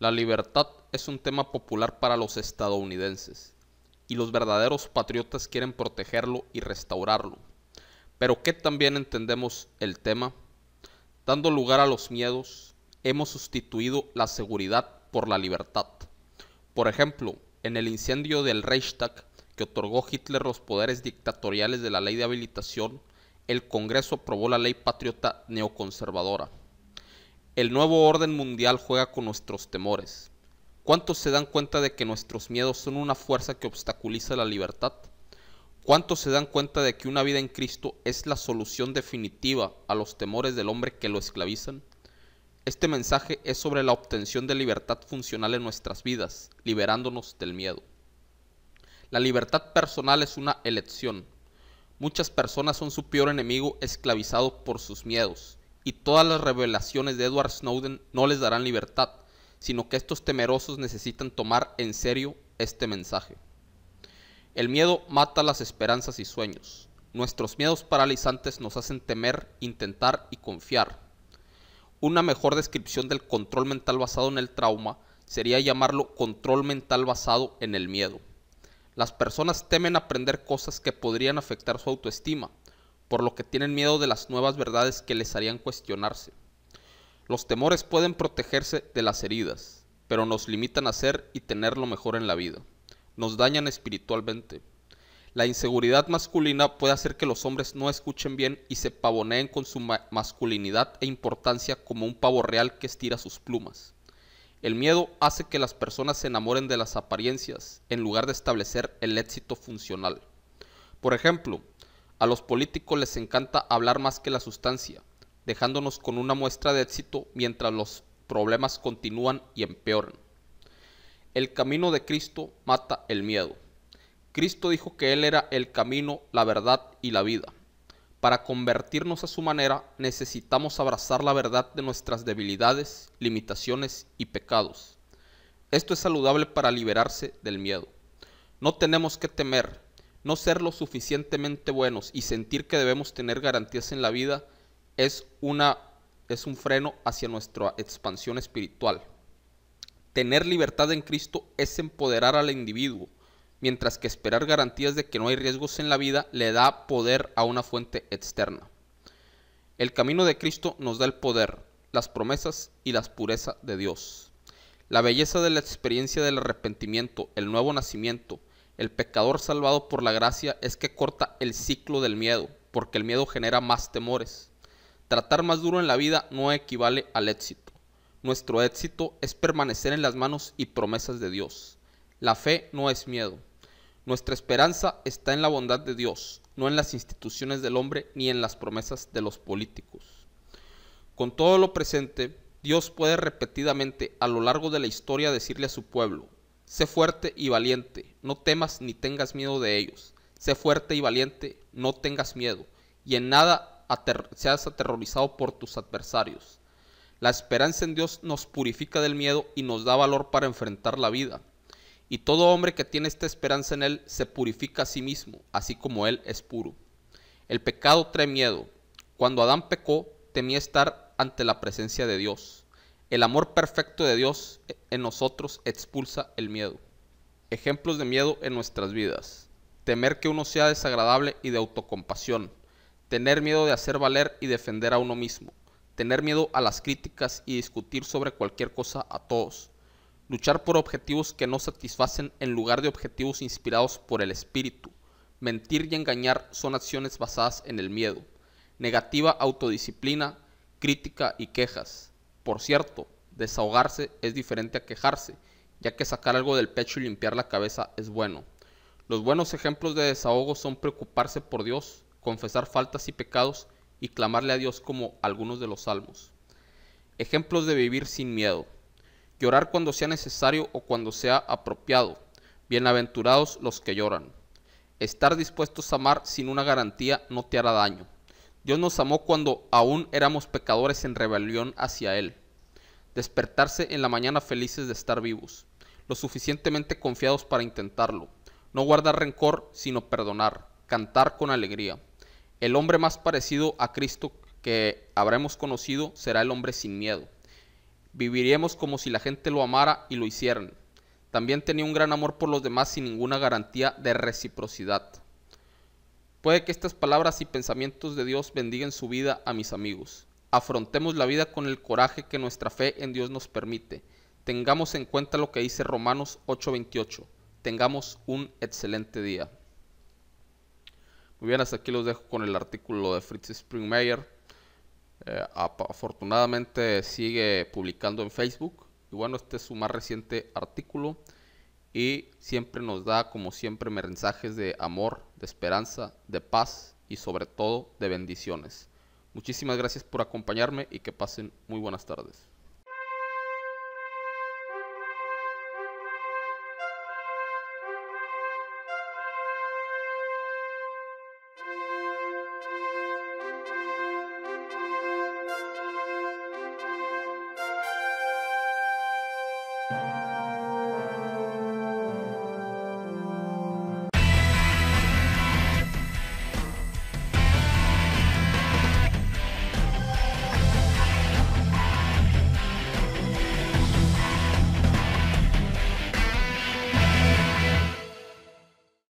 La libertad es un tema popular para los estadounidenses, y los verdaderos patriotas quieren protegerlo y restaurarlo. Pero ¿qué también entendemos el tema? Dando lugar a los miedos, hemos sustituido la seguridad por la libertad. Por ejemplo, en el incendio del Reichstag, que otorgó Hitler los poderes dictatoriales de la ley de habilitación, el Congreso aprobó la ley patriota neoconservadora el nuevo orden mundial juega con nuestros temores. ¿Cuántos se dan cuenta de que nuestros miedos son una fuerza que obstaculiza la libertad? ¿Cuántos se dan cuenta de que una vida en Cristo es la solución definitiva a los temores del hombre que lo esclavizan? Este mensaje es sobre la obtención de libertad funcional en nuestras vidas, liberándonos del miedo. La libertad personal es una elección. Muchas personas son su peor enemigo esclavizado por sus miedos y todas las revelaciones de Edward Snowden no les darán libertad, sino que estos temerosos necesitan tomar en serio este mensaje. El miedo mata las esperanzas y sueños. Nuestros miedos paralizantes nos hacen temer, intentar y confiar. Una mejor descripción del control mental basado en el trauma sería llamarlo control mental basado en el miedo. Las personas temen aprender cosas que podrían afectar su autoestima, por lo que tienen miedo de las nuevas verdades que les harían cuestionarse. Los temores pueden protegerse de las heridas, pero nos limitan a ser y tener lo mejor en la vida. Nos dañan espiritualmente. La inseguridad masculina puede hacer que los hombres no escuchen bien y se pavoneen con su masculinidad e importancia como un pavo real que estira sus plumas. El miedo hace que las personas se enamoren de las apariencias en lugar de establecer el éxito funcional. Por ejemplo, a los políticos les encanta hablar más que la sustancia, dejándonos con una muestra de éxito mientras los problemas continúan y empeoran. El camino de Cristo mata el miedo. Cristo dijo que Él era el camino, la verdad y la vida. Para convertirnos a su manera necesitamos abrazar la verdad de nuestras debilidades, limitaciones y pecados. Esto es saludable para liberarse del miedo. No tenemos que temer, no ser lo suficientemente buenos y sentir que debemos tener garantías en la vida es, una, es un freno hacia nuestra expansión espiritual. Tener libertad en Cristo es empoderar al individuo, mientras que esperar garantías de que no hay riesgos en la vida le da poder a una fuente externa. El camino de Cristo nos da el poder, las promesas y la pureza de Dios. La belleza de la experiencia del arrepentimiento, el nuevo nacimiento, el pecador salvado por la gracia es que corta el ciclo del miedo, porque el miedo genera más temores. Tratar más duro en la vida no equivale al éxito. Nuestro éxito es permanecer en las manos y promesas de Dios. La fe no es miedo. Nuestra esperanza está en la bondad de Dios, no en las instituciones del hombre ni en las promesas de los políticos. Con todo lo presente, Dios puede repetidamente a lo largo de la historia decirle a su pueblo, Sé fuerte y valiente, no temas ni tengas miedo de ellos. Sé fuerte y valiente, no tengas miedo, y en nada seas aterrorizado por tus adversarios. La esperanza en Dios nos purifica del miedo y nos da valor para enfrentar la vida. Y todo hombre que tiene esta esperanza en Él se purifica a sí mismo, así como Él es puro. El pecado trae miedo. Cuando Adán pecó, temía estar ante la presencia de Dios. El amor perfecto de Dios en nosotros expulsa el miedo. Ejemplos de miedo en nuestras vidas. Temer que uno sea desagradable y de autocompasión. Tener miedo de hacer valer y defender a uno mismo. Tener miedo a las críticas y discutir sobre cualquier cosa a todos. Luchar por objetivos que no satisfacen en lugar de objetivos inspirados por el espíritu. Mentir y engañar son acciones basadas en el miedo. Negativa autodisciplina, crítica y quejas por cierto, desahogarse es diferente a quejarse, ya que sacar algo del pecho y limpiar la cabeza es bueno. Los buenos ejemplos de desahogo son preocuparse por Dios, confesar faltas y pecados y clamarle a Dios como algunos de los salmos. Ejemplos de vivir sin miedo. Llorar cuando sea necesario o cuando sea apropiado. Bienaventurados los que lloran. Estar dispuestos a amar sin una garantía no te hará daño. Dios nos amó cuando aún éramos pecadores en rebelión hacia Él. Despertarse en la mañana felices de estar vivos, lo suficientemente confiados para intentarlo. No guardar rencor, sino perdonar, cantar con alegría. El hombre más parecido a Cristo que habremos conocido será el hombre sin miedo. Viviríamos como si la gente lo amara y lo hicieran. También tenía un gran amor por los demás sin ninguna garantía de reciprocidad. Puede que estas palabras y pensamientos de Dios bendigan su vida a mis amigos. Afrontemos la vida con el coraje que nuestra fe en Dios nos permite. Tengamos en cuenta lo que dice Romanos 8:28. Tengamos un excelente día. Muy bien, hasta aquí los dejo con el artículo de Fritz Springmeier. Eh, afortunadamente sigue publicando en Facebook. Y bueno, este es su más reciente artículo y siempre nos da, como siempre, mensajes de amor, de esperanza, de paz y sobre todo de bendiciones. Muchísimas gracias por acompañarme y que pasen muy buenas tardes.